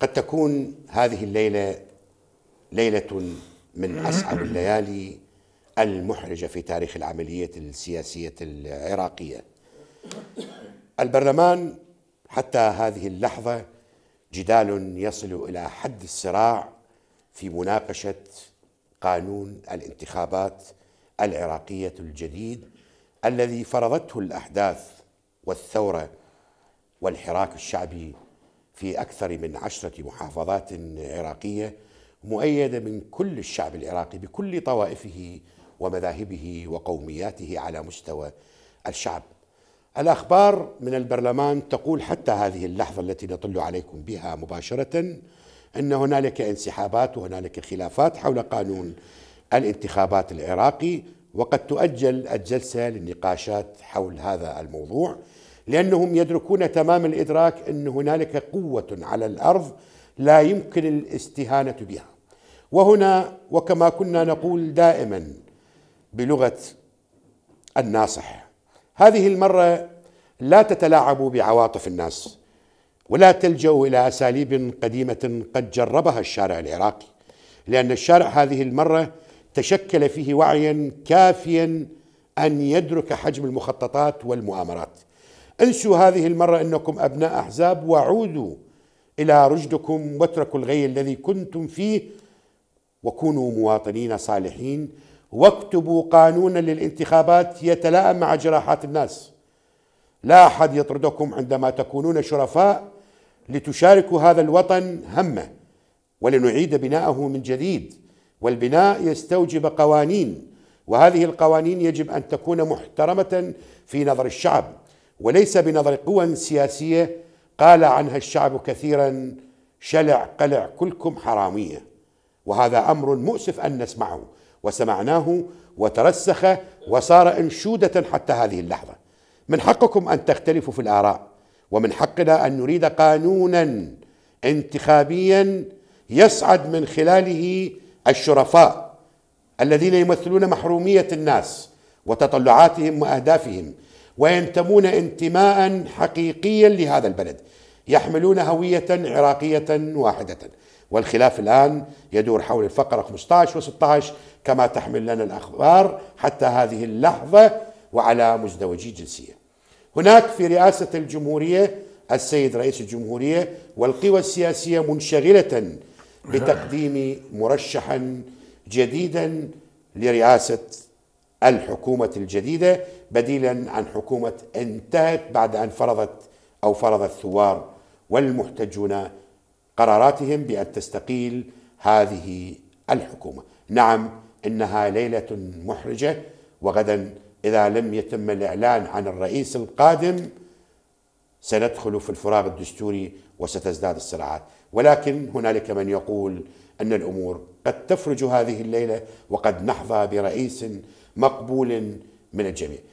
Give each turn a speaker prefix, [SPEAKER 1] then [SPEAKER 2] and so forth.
[SPEAKER 1] قد تكون هذه الليله ليله من اصعب الليالي المحرجه في تاريخ العمليه السياسيه العراقيه. البرلمان حتى هذه اللحظه جدال يصل الى حد الصراع في مناقشه قانون الانتخابات العراقيه الجديد الذي فرضته الاحداث والثوره والحراك الشعبي في أكثر من عشرة محافظات عراقية مؤيدة من كل الشعب العراقي بكل طوائفه ومذاهبه وقومياته على مستوى الشعب الأخبار من البرلمان تقول حتى هذه اللحظة التي نطل عليكم بها مباشرة أن هنالك انسحابات وهنالك خلافات حول قانون الانتخابات العراقي وقد تؤجل الجلسة للنقاشات حول هذا الموضوع لأنهم يدركون تمام الإدراك أن هنالك قوة على الأرض لا يمكن الاستهانة بها وهنا وكما كنا نقول دائما بلغة الناصح هذه المرة لا تتلاعبوا بعواطف الناس ولا تلجأوا إلى أساليب قديمة قد جربها الشارع العراقي لأن الشارع هذه المرة تشكل فيه وعيا كافيا أن يدرك حجم المخططات والمؤامرات انسوا هذه المرة أنكم أبناء أحزاب وعودوا إلى رشدكم واتركوا الغي الذي كنتم فيه وكونوا مواطنين صالحين واكتبوا قانونا للانتخابات يتلائم مع جراحات الناس لا أحد يطردكم عندما تكونون شرفاء لتشاركوا هذا الوطن همه ولنعيد بناءه من جديد والبناء يستوجب قوانين وهذه القوانين يجب أن تكون محترمة في نظر الشعب وليس بنظر قوى سياسية قال عنها الشعب كثيرا شلع قلع كلكم حرامية وهذا أمر مؤسف أن نسمعه وسمعناه وترسخ وصار انشوده حتى هذه اللحظه. من حقكم ان تختلفوا في الاراء ومن حقنا ان نريد قانونا انتخابيا يصعد من خلاله الشرفاء الذين يمثلون محروميه الناس وتطلعاتهم واهدافهم وينتمون انتماء حقيقيا لهذا البلد يحملون هوية عراقية واحدة والخلاف الآن يدور حول الفقرة 15 و16 كما تحمل لنا الأخبار حتى هذه اللحظة وعلى مزدوجي جنسية هناك في رئاسة الجمهورية السيد رئيس الجمهورية والقوى السياسية منشغلة
[SPEAKER 2] بتقديم
[SPEAKER 1] مرشحا جديدا لرئاسة الحكومة الجديدة بديلا عن حكومة انتهت بعد أن فرضت أو فرض الثوار والمحتجون قراراتهم بأن تستقيل هذه الحكومة نعم إنها ليلة محرجة وغدا إذا لم يتم الإعلان عن الرئيس القادم سندخل في الفراغ الدستوري وستزداد الصراعات ولكن هنالك من يقول أن الأمور قد تفرج هذه الليلة وقد نحظى برئيس مقبول من الجميع